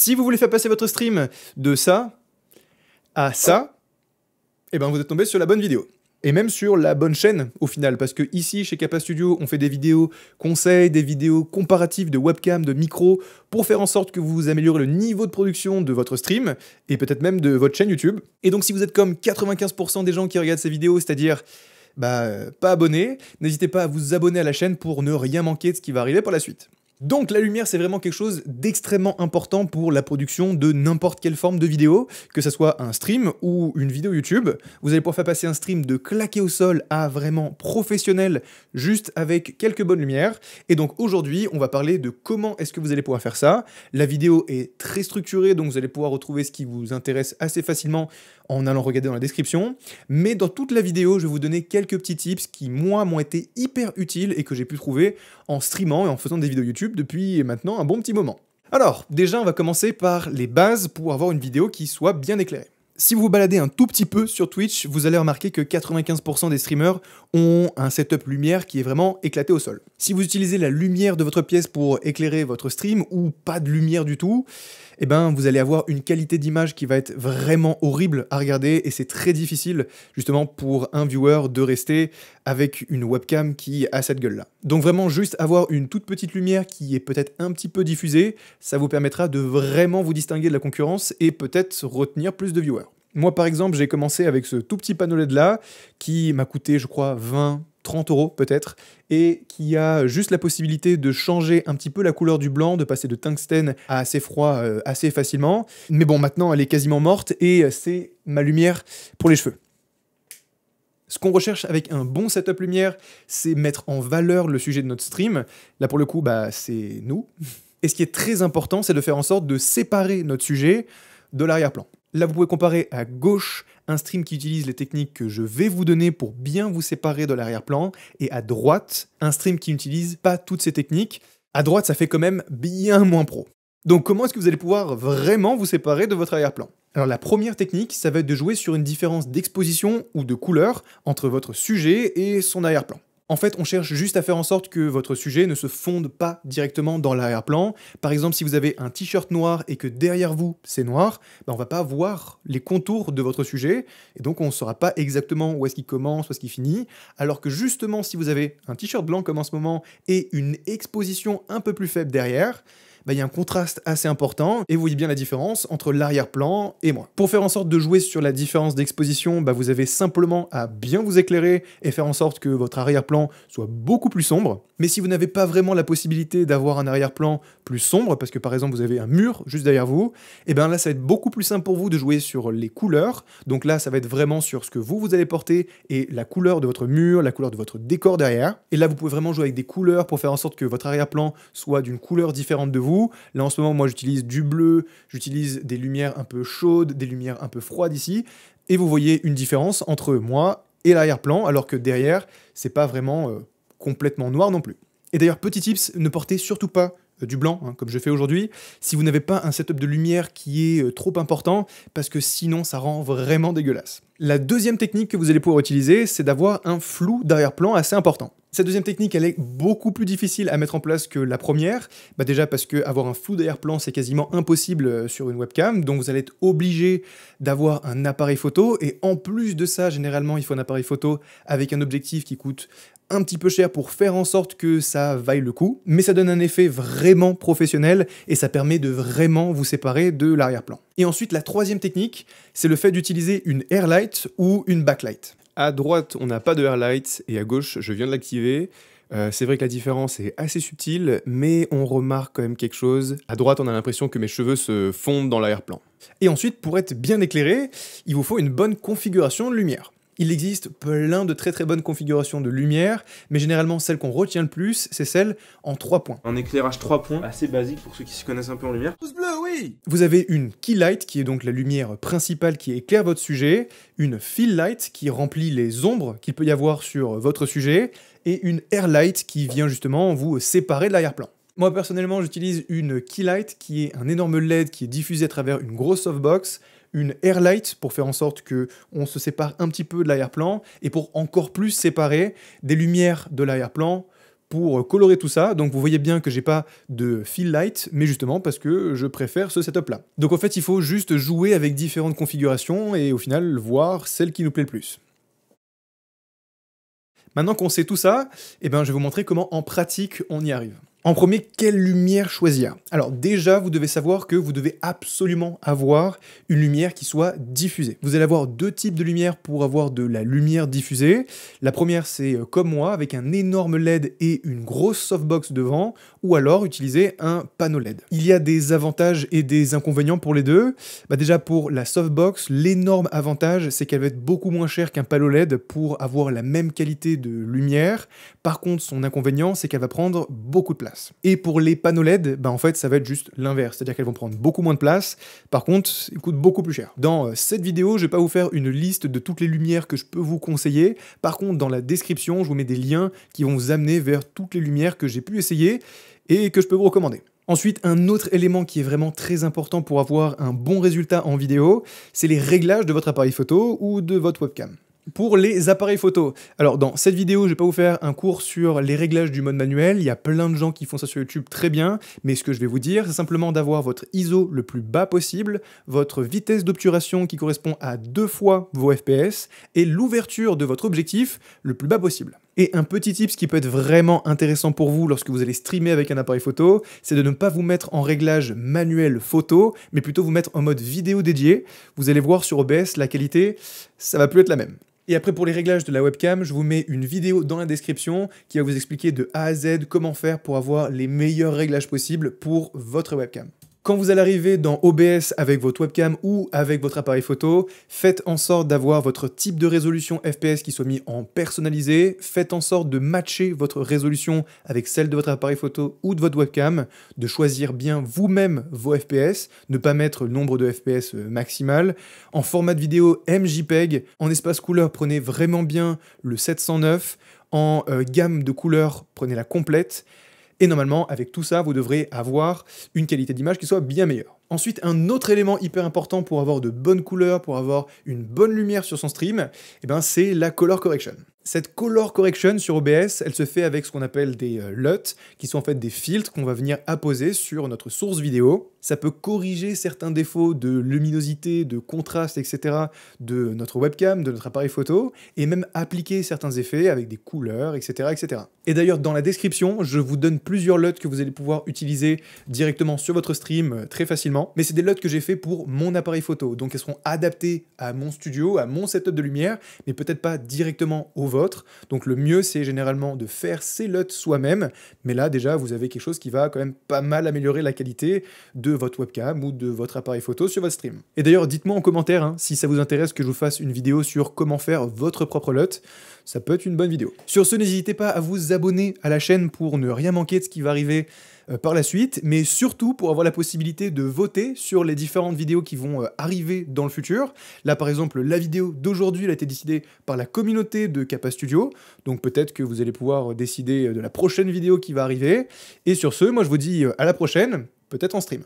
Si vous voulez faire passer votre stream de ça à ça, eh ben vous êtes tombé sur la bonne vidéo. Et même sur la bonne chaîne au final, parce que ici chez Kappa Studio, on fait des vidéos conseils, des vidéos comparatives de webcam, de micro, pour faire en sorte que vous améliorez le niveau de production de votre stream, et peut-être même de votre chaîne YouTube. Et donc si vous êtes comme 95% des gens qui regardent ces vidéos, c'est-à-dire bah, pas abonné, n'hésitez pas à vous abonner à la chaîne pour ne rien manquer de ce qui va arriver par la suite. Donc la lumière, c'est vraiment quelque chose d'extrêmement important pour la production de n'importe quelle forme de vidéo, que ce soit un stream ou une vidéo YouTube. Vous allez pouvoir faire passer un stream de claqué au sol à vraiment professionnel, juste avec quelques bonnes lumières. Et donc aujourd'hui, on va parler de comment est-ce que vous allez pouvoir faire ça. La vidéo est très structurée, donc vous allez pouvoir retrouver ce qui vous intéresse assez facilement en allant regarder dans la description. Mais dans toute la vidéo, je vais vous donner quelques petits tips qui, moi, m'ont été hyper utiles et que j'ai pu trouver en streamant et en faisant des vidéos YouTube depuis maintenant un bon petit moment. Alors, déjà, on va commencer par les bases pour avoir une vidéo qui soit bien éclairée. Si vous vous baladez un tout petit peu sur Twitch, vous allez remarquer que 95% des streamers ont un setup lumière qui est vraiment éclaté au sol. Si vous utilisez la lumière de votre pièce pour éclairer votre stream ou pas de lumière du tout, eh ben vous allez avoir une qualité d'image qui va être vraiment horrible à regarder et c'est très difficile justement pour un viewer de rester avec une webcam qui a cette gueule-là. Donc vraiment juste avoir une toute petite lumière qui est peut-être un petit peu diffusée, ça vous permettra de vraiment vous distinguer de la concurrence et peut-être retenir plus de viewers. Moi, par exemple, j'ai commencé avec ce tout petit panneau LED là, qui m'a coûté, je crois, 20, 30 euros peut-être, et qui a juste la possibilité de changer un petit peu la couleur du blanc, de passer de tungstène à assez froid euh, assez facilement. Mais bon, maintenant, elle est quasiment morte, et c'est ma lumière pour les cheveux. Ce qu'on recherche avec un bon setup lumière, c'est mettre en valeur le sujet de notre stream. Là, pour le coup, bah, c'est nous. Et ce qui est très important, c'est de faire en sorte de séparer notre sujet de l'arrière-plan. Là, vous pouvez comparer à gauche un stream qui utilise les techniques que je vais vous donner pour bien vous séparer de l'arrière-plan, et à droite, un stream qui n'utilise pas toutes ces techniques. À droite, ça fait quand même bien moins pro. Donc comment est-ce que vous allez pouvoir vraiment vous séparer de votre arrière-plan Alors la première technique, ça va être de jouer sur une différence d'exposition ou de couleur entre votre sujet et son arrière-plan. En fait, on cherche juste à faire en sorte que votre sujet ne se fonde pas directement dans l'arrière-plan. Par exemple, si vous avez un t-shirt noir et que derrière vous c'est noir, on ben, on va pas voir les contours de votre sujet et donc on ne saura pas exactement où est-ce qu'il commence, où est-ce qu'il finit. Alors que justement, si vous avez un t-shirt blanc comme en ce moment et une exposition un peu plus faible derrière, bah, il y a un contraste assez important et vous voyez bien la différence entre l'arrière-plan et moi. Pour faire en sorte de jouer sur la différence d'exposition, bah, vous avez simplement à bien vous éclairer et faire en sorte que votre arrière-plan soit beaucoup plus sombre. Mais si vous n'avez pas vraiment la possibilité d'avoir un arrière-plan plus sombre, parce que par exemple vous avez un mur juste derrière vous, et eh bien là ça va être beaucoup plus simple pour vous de jouer sur les couleurs. Donc là ça va être vraiment sur ce que vous vous allez porter et la couleur de votre mur, la couleur de votre décor derrière. Et là vous pouvez vraiment jouer avec des couleurs pour faire en sorte que votre arrière-plan soit d'une couleur différente de vous Là, en ce moment, moi, j'utilise du bleu, j'utilise des lumières un peu chaudes, des lumières un peu froides ici. Et vous voyez une différence entre moi et l'arrière-plan, alors que derrière, c'est pas vraiment euh, complètement noir non plus. Et d'ailleurs, petit tips, ne portez surtout pas euh, du blanc, hein, comme je fais aujourd'hui, si vous n'avez pas un setup de lumière qui est euh, trop important, parce que sinon ça rend vraiment dégueulasse. La deuxième technique que vous allez pouvoir utiliser, c'est d'avoir un flou d'arrière-plan assez important. Cette deuxième technique, elle est beaucoup plus difficile à mettre en place que la première. Bah déjà parce que avoir un flou d'arrière-plan, c'est quasiment impossible euh, sur une webcam, donc vous allez être obligé d'avoir un appareil photo. Et en plus de ça, généralement, il faut un appareil photo avec un objectif qui coûte un petit peu cher pour faire en sorte que ça vaille le coup. Mais ça donne un effet vraiment professionnel et ça permet de vraiment vous séparer de l'arrière-plan. Et ensuite, la troisième technique, c'est le fait d'utiliser une Light ou une backlight. À droite, on n'a pas de airlight et à gauche, je viens de l'activer. Euh, c'est vrai que la différence est assez subtile, mais on remarque quand même quelque chose. À droite, on a l'impression que mes cheveux se fondent dans l'arrière-plan. Et ensuite, pour être bien éclairé, il vous faut une bonne configuration de lumière. Il existe plein de très très bonnes configurations de lumière, mais généralement celle qu'on retient le plus, c'est celle en 3 points. Un éclairage 3 points, assez basique pour ceux qui se connaissent un peu en lumière. Pouce bleu, oui Vous avez une key light, qui est donc la lumière principale qui éclaire votre sujet, une fill light, qui remplit les ombres qu'il peut y avoir sur votre sujet, et une air light, qui vient justement vous séparer de l'arrière-plan. Moi personnellement, j'utilise une key light, qui est un énorme LED qui est diffusé à travers une grosse softbox, une airlight pour faire en sorte que on se sépare un petit peu de l'arrière-plan et pour encore plus séparer des lumières de l'arrière-plan pour colorer tout ça. Donc vous voyez bien que j'ai pas de fill light, mais justement parce que je préfère ce setup là. Donc en fait, il faut juste jouer avec différentes configurations et au final voir celle qui nous plaît le plus. Maintenant qu'on sait tout ça, eh ben, je vais vous montrer comment en pratique on y arrive. En premier, quelle lumière choisir Alors déjà, vous devez savoir que vous devez absolument avoir une lumière qui soit diffusée. Vous allez avoir deux types de lumière pour avoir de la lumière diffusée. La première, c'est euh, comme moi, avec un énorme LED et une grosse softbox devant, ou alors utiliser un panneau LED. Il y a des avantages et des inconvénients pour les deux. Bah, déjà pour la softbox, l'énorme avantage, c'est qu'elle va être beaucoup moins chère qu'un panneau LED pour avoir la même qualité de lumière. Par contre, son inconvénient, c'est qu'elle va prendre beaucoup de place. Et pour les panneaux LED, bah, en fait, ça va être juste l'inverse, c'est-à-dire qu'elles vont prendre beaucoup moins de place. Par contre, ils coûtent beaucoup plus cher. Dans euh, cette vidéo, je vais pas vous faire une liste de toutes les lumières que je peux vous conseiller. Par contre, dans la description, je vous mets des liens qui vont vous amener vers toutes les lumières que j'ai pu essayer et que je peux vous recommander. Ensuite, un autre élément qui est vraiment très important pour avoir un bon résultat en vidéo, c'est les réglages de votre appareil photo ou de votre webcam pour les appareils photo. Alors dans cette vidéo, je ne vais pas vous faire un cours sur les réglages du mode manuel, il y a plein de gens qui font ça sur YouTube très bien, mais ce que je vais vous dire, c'est simplement d'avoir votre ISO le plus bas possible, votre vitesse d'obturation qui correspond à deux fois vos FPS, et l'ouverture de votre objectif le plus bas possible. Et un petit tip, ce qui peut être vraiment intéressant pour vous lorsque vous allez streamer avec un appareil photo, c'est de ne pas vous mettre en réglage manuel photo, mais plutôt vous mettre en mode vidéo dédié. Vous allez voir sur OBS, la qualité, ça va plus être la même. Et après, pour les réglages de la webcam, je vous mets une vidéo dans la description qui va vous expliquer de A à Z comment faire pour avoir les meilleurs réglages possibles pour votre webcam. Quand vous allez arriver dans OBS avec votre webcam ou avec votre appareil photo, faites en sorte d'avoir votre type de résolution FPS qui soit mis en personnalisé, faites en sorte de matcher votre résolution avec celle de votre appareil photo ou de votre webcam, de choisir bien vous-même vos FPS, ne pas mettre le nombre de FPS euh, maximal. En format de vidéo MJPEG, en espace couleur, prenez vraiment bien le 709, en euh, gamme de couleurs, prenez la complète. Et normalement, avec tout ça, vous devrez avoir une qualité d'image qui soit bien meilleure. Ensuite, un autre élément hyper important pour avoir de bonnes couleurs, pour avoir une bonne lumière sur son stream, eh ben, c'est la color correction. Cette color correction sur OBS, elle se fait avec ce qu'on appelle des euh, LUT, qui sont en fait des filtres qu'on va venir apposer sur notre source vidéo. Ça peut corriger certains défauts de luminosité, de contraste, etc. de notre webcam, de notre appareil photo, et même appliquer certains effets avec des couleurs, etc. etc. Et d'ailleurs, dans la description, je vous donne plusieurs LUT que vous allez pouvoir utiliser directement sur votre stream euh, très facilement, mais c'est des LUT que j'ai fait pour mon appareil photo, donc elles seront adaptées à mon studio, à mon setup de lumière, mais peut-être pas directement au vol donc le mieux, c'est généralement de faire ses LUT soi-même. Mais là, déjà, vous avez quelque chose qui va quand même pas mal améliorer la qualité de votre webcam ou de votre appareil photo sur votre stream. Et d'ailleurs, dites-moi en commentaire hein, si ça vous intéresse que je vous fasse une vidéo sur comment faire votre propre LUT. Ça peut être une bonne vidéo. Sur ce, n'hésitez pas à vous abonner à la chaîne pour ne rien manquer de ce qui va arriver euh, par la suite, mais surtout pour avoir la possibilité de voter sur les différentes vidéos qui vont euh, arriver dans le futur. Là par exemple, la vidéo d'aujourd'hui a été décidée par la communauté de Kappa Studio, donc peut-être que vous allez pouvoir euh, décider de la prochaine vidéo qui va arriver. Et sur ce, moi je vous dis à la prochaine, peut-être en stream.